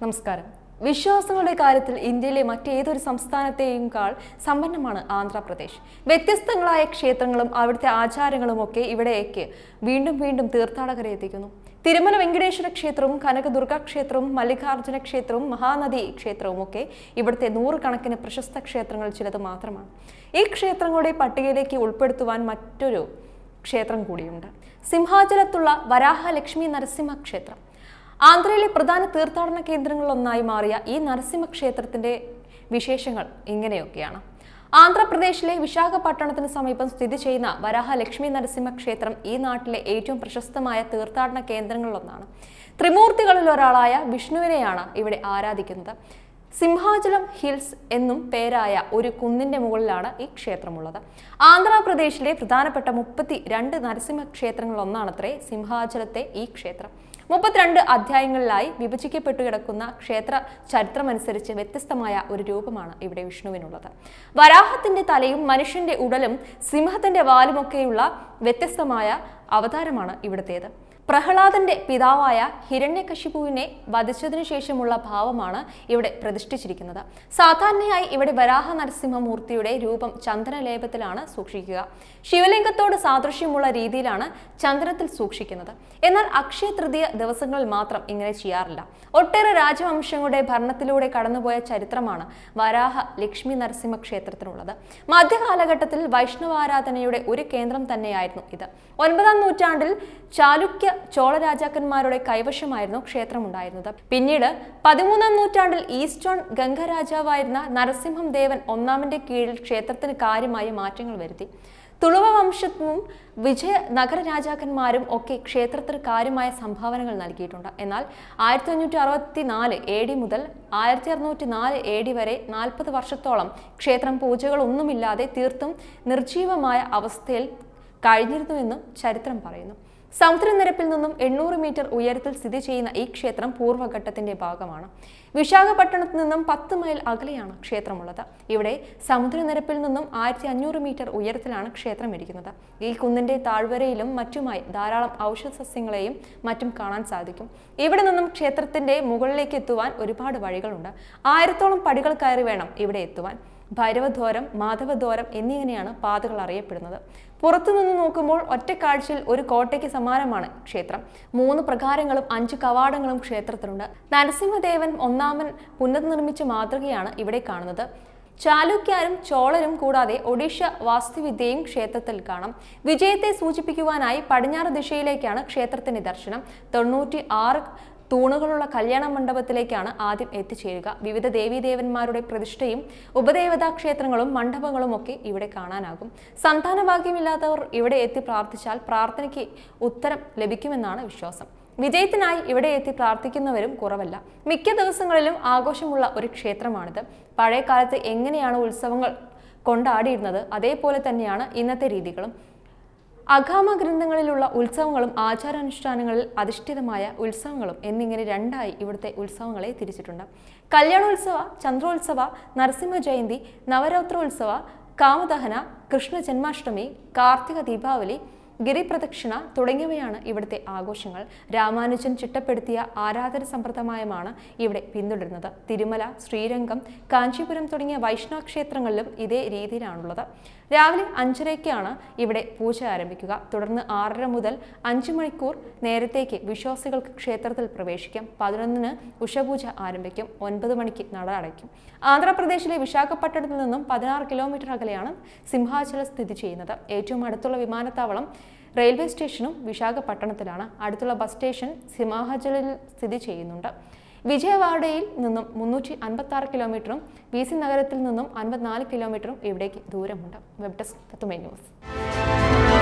നമസ്കാരം വിശ്വാസങ്ങളുടെ കാര്യത്തിൽ ഇന്ത്യയിലെ മറ്റേതൊരു കാൾ സമ്പന്നമാണ് ആന്ധ്രാപ്രദേശ് വ്യത്യസ്തങ്ങളായ ക്ഷേത്രങ്ങളും അവിടുത്തെ ആചാരങ്ങളും ഒക്കെ ഇവിടേക്ക് വീണ്ടും വീണ്ടും തീർത്ഥാടകരെ എത്തിക്കുന്നു തിരുമല വെങ്കടേശ്വര ക്ഷേത്രവും കനകദുർഗ ക്ഷേത്രവും മല്ലികാർജുന ക്ഷേത്രവും മഹാനദി ക്ഷേത്രവും ഒക്കെ ഇവിടുത്തെ നൂറുകണക്കിന് പ്രശസ്ത ക്ഷേത്രങ്ങൾ ചിലത് മാത്രമാണ് ഈ ക്ഷേത്രങ്ങളുടെ പട്ടികയിലേക്ക് ഉൾപ്പെടുത്തുവാൻ മറ്റൊരു ക്ഷേത്രം കൂടിയുണ്ട് സിംഹാചലത്തുള്ള വരാഹ ലക്ഷ്മി നരസിംഹ ക്ഷേത്രം ആന്ധ്രയിലെ പ്രധാന തീർത്ഥാടന കേന്ദ്രങ്ങളിലൊന്നായി മാറിയ ഈ നരസിംഹക്ഷേത്രത്തിന്റെ വിശേഷങ്ങൾ ഇങ്ങനെയൊക്കെയാണ് ആന്ധ്രാപ്രദേശിലെ വിശാഖപട്ടണത്തിന് സമീപം സ്ഥിതി ചെയ്യുന്ന വരാഹ ലക്ഷ്മി നരസിംഹ ക്ഷേത്രം ഈ നാട്ടിലെ ഏറ്റവും പ്രശസ്തമായ തീർത്ഥാടന കേന്ദ്രങ്ങളിലൊന്നാണ് ത്രിമൂർത്തികളിൽ ഒരാളായ വിഷ്ണുവിനെയാണ് ഇവിടെ ആരാധിക്കുന്നത് സിംഹാചലം ഹിൽസ് എന്നും പേരായ ഒരു കുന്നിന്റെ മുകളിലാണ് ഈ ക്ഷേത്രമുള്ളത് ആന്ധ്രാപ്രദേശിലെ പ്രധാനപ്പെട്ട മുപ്പത്തി രണ്ട് നരസിംഹ ക്ഷേത്രങ്ങളൊന്നാണത്രേ സിംഹാചലത്തെ ഈ ക്ഷേത്രം മുപ്പത്തിരണ്ട് അധ്യായങ്ങളിലായി വിഭജിക്കപ്പെട്ടു കിടക്കുന്ന ക്ഷേത്ര ചരിത്രമനുസരിച്ച് വ്യത്യസ്തമായ ഒരു രൂപമാണ് ഇവിടെ വിഷ്ണുവിനുള്ളത് വരാഹത്തിന്റെ തലയും മനുഷ്യന്റെ ഉടലും സിംഹത്തിന്റെ വാലുമൊക്കെയുള്ള വ്യത്യസ്തമായ അവതാരമാണ് ഇവിടുത്തേത് പ്രഹ്ലാദന്റെ പിതാവായ ഹിരണ്യകശിപുവിനെ വധിച്ചതിനു ശേഷമുള്ള ഭാവമാണ് ഇവിടെ പ്രതിഷ്ഠിച്ചിരിക്കുന്നത് സാധാരണയായി ഇവിടെ വരാഹ നരസിംഹമൂർത്തിയുടെ രൂപം ചന്ദനലേപത്തിലാണ് സൂക്ഷിക്കുക ശിവലിംഗത്തോട് സാദൃശ്യമുള്ള രീതിയിലാണ് ചന്ദ്രത്തിൽ സൂക്ഷിക്കുന്നത് എന്നാൽ അക്ഷയ തൃതീയ ദിവസങ്ങളിൽ മാത്രം ഇങ്ങനെ ചെയ്യാറില്ല ഒട്ടേറെ രാജവംശങ്ങളുടെ ഭരണത്തിലൂടെ കടന്നുപോയ ചരിത്രമാണ് വരാഹ ലക്ഷ്മി നരസിംഹ ക്ഷേത്രത്തിനുള്ളത് മധ്യകാലഘട്ടത്തിൽ വൈഷ്ണവാരാധനയുടെ ഒരു കേന്ദ്രം തന്നെയായിരുന്നു ഇത് ഒൻപതാം നൂറ്റാണ്ടിൽ ചാലുക്യ ചോള രാജാക്കന്മാരുടെ കൈവശമായിരുന്നു ഉണ്ടായിരുന്നത് പിന്നീട് പതിമൂന്നാം നൂറ്റാണ്ടിൽ ഈസ്റ്റോൺ ഗംഗരാജാവായിരുന്ന നരസിംഹം ദേവൻ ഒന്നാമന്റെ കീഴിൽ ക്ഷേത്രത്തിന് കാര്യമായ മാറ്റങ്ങൾ വരുത്തി തുളുവ വംശത്തും വിജയ നഗര രാജാക്കന്മാരും ഒക്കെ ക്ഷേത്രത്തിന് കാര്യമായ സംഭാവനകൾ നൽകിയിട്ടുണ്ട് എന്നാൽ ആയിരത്തി അഞ്ഞൂറ്റി അറുപത്തി നാല് എ ഡി മുതൽ ആയിരത്തി അറുന്നൂറ്റി നാല് എ ഡി വരെ നാൽപ്പത് വർഷത്തോളം ക്ഷേത്രം പൂജകളൊന്നുമില്ലാതെ തീർത്തും നിർജീവമായ അവസ്ഥയിൽ കഴിഞ്ഞിരുന്നു എന്നും ചരിത്രം പറയുന്നു സമുദ്രനിരപ്പിൽ നിന്നും എണ്ണൂറ് മീറ്റർ ഉയരത്തിൽ സ്ഥിതി ചെയ്യുന്ന ഈ ക്ഷേത്രം പൂർവ്വഘട്ടത്തിന്റെ ഭാഗമാണ് വിശാഖപട്ടണത്തു നിന്നും പത്ത് മൈൽ അകലെയാണ് ക്ഷേത്രമുള്ളത് ഇവിടെ സമുദ്രനിരപ്പിൽ നിന്നും ആയിരത്തി അഞ്ഞൂറ് മീറ്റർ ഉയരത്തിലാണ് ക്ഷേത്രം ഇരിക്കുന്നത് ഈ കുന്നിന്റെ താഴ്വരയിലും മറ്റുമായി ധാരാളം ഔഷധ സസ്യങ്ങളെയും മറ്റും കാണാൻ സാധിക്കും ഇവിടെ നിന്നും ക്ഷേത്രത്തിന്റെ മുകളിലേക്ക് എത്തുവാൻ ഒരുപാട് വഴികളുണ്ട് ആയിരത്തോളം പടികൾ കയറി വേണം ഇവിടെ എത്തുവാൻ ഭൈരവദ്വാരം മാധവദ്വാരം എന്നിങ്ങനെയാണ് പാതകൾ അറിയപ്പെടുന്നത് പുറത്തുനിന്ന് നോക്കുമ്പോൾ ഒറ്റ ഒരു കോട്ടയ്ക്ക് സമാനമാണ് ക്ഷേത്രം മൂന്ന് പ്രകാരങ്ങളും അഞ്ച് കവാടങ്ങളും ക്ഷേത്രത്തിലുണ്ട് നരസിംഹദേവൻ ഒന്നാമൻ നിർമ്മിച്ച മാതൃകയാണ് ഇവിടെ കാണുന്നത് ചാലുക്യാരും ചോളരും കൂടാതെ ഒഡീഷ വാസ്തുവിദ്യയും ക്ഷേത്രത്തിൽ കാണാം വിജയത്തെ സൂചിപ്പിക്കുവാനായി പടിഞ്ഞാറ് ദിശയിലേക്കാണ് ക്ഷേത്രത്തിന്റെ ദർശനം തൊണ്ണൂറ്റി ആറ് തൂണുകളുള്ള കല്യാണ മണ്ഡപത്തിലേക്കാണ് ആദ്യം എത്തിച്ചേരുക വിവിധ ദേവീദേവന്മാരുടെ പ്രതിഷ്ഠയും ഉപദേവതാ ക്ഷേത്രങ്ങളും മണ്ഡപങ്ങളും ഒക്കെ ഇവിടെ കാണാനാകും സന്താനഭാഗ്യമില്ലാത്തവർ ഇവിടെ എത്തി പ്രാർത്ഥിച്ചാൽ പ്രാർത്ഥനയ്ക്ക് ഉത്തരം ലഭിക്കുമെന്നാണ് വിശ്വാസം വിജയത്തിനായി ഇവിടെ എത്തി പ്രാർത്ഥിക്കുന്നവരും കുറവല്ല മിക്ക ദിവസങ്ങളിലും ആഘോഷമുള്ള ഒരു ക്ഷേത്രമാണിത് പഴയ കാലത്ത് എങ്ങനെയാണ് ഉത്സവങ്ങൾ കൊണ്ടാടിയിരുന്നത് അതേപോലെ തന്നെയാണ് ഇന്നത്തെ രീതികളും അഘാമ ഗ്രന്ഥങ്ങളിലുള്ള ഉത്സവങ്ങളും ആചാരാനുഷ്ഠാനങ്ങളിൽ അധിഷ്ഠിതമായ ഉത്സവങ്ങളും എന്നിങ്ങനെ രണ്ടായി ഇവിടുത്തെ ഉത്സവങ്ങളെ തിരിച്ചിട്ടുണ്ട് കല്യാണോത്സവ ചന്ദ്രോത്സവ നരസിംഹ ജയന്തി നവരാത്രോത്സവ കാമദഹന കൃഷ്ണ ജന്മാഷ്ടമി കാർത്തിക ദീപാവലി ഗിരിപ്രദക്ഷിണ തുടങ്ങിയവയാണ് ഇവിടുത്തെ ആഘോഷങ്ങൾ രാമാനുജൻ ചിട്ടപ്പെടുത്തിയ ആരാധന സമ്പ്രദായമാണ് ഇവിടെ പിന്തുടരുന്നത് തിരുമല ശ്രീരംഗം കാഞ്ചീപുരം തുടങ്ങിയ വൈഷ്ണവ ക്ഷേത്രങ്ങളിലും ഇതേ രീതിയിലാണുള്ളത് രാവിലെ അഞ്ചരയ്ക്കാണ് ഇവിടെ പൂജ ആരംഭിക്കുക തുടർന്ന് ആറര മുതൽ അഞ്ച് മണിക്കൂർ നേരത്തേക്ക് വിശ്വാസികൾക്ക് ക്ഷേത്രത്തിൽ പ്രവേശിക്കാം പതിനൊന്നിന് ഉഷപൂജ ആരംഭിക്കും ഒൻപത് മണിക്ക് നട അടയ്ക്കും ആന്ധ്രാപ്രദേശിലെ വിശാഖപട്ടണത്തിൽ നിന്നും പതിനാറ് കിലോമീറ്റർ അകലെയാണ് സിംഹാചലം സ്ഥിതി ചെയ്യുന്നത് ഏറ്റവും അടുത്തുള്ള വിമാനത്താവളം റെയിൽവേ സ്റ്റേഷനും വിശാഖപട്ടണത്തിലാണ് അടുത്തുള്ള ബസ് സ്റ്റേഷൻ സിംഹാചലിൽ സ്ഥിതി ചെയ്യുന്നുണ്ട് വിജയവാഡയിൽ നിന്നും മുന്നൂറ്റി അൻപത്തി ആറ് കിലോമീറ്ററും വി സി നഗരത്തിൽ നിന്നും അൻപത്തിനാല് കിലോമീറ്ററും ഇവിടേക്ക് ദൂരമുണ്ട് വെബ് ഡെസ്ക് തത്തുമേ ന്യൂസ്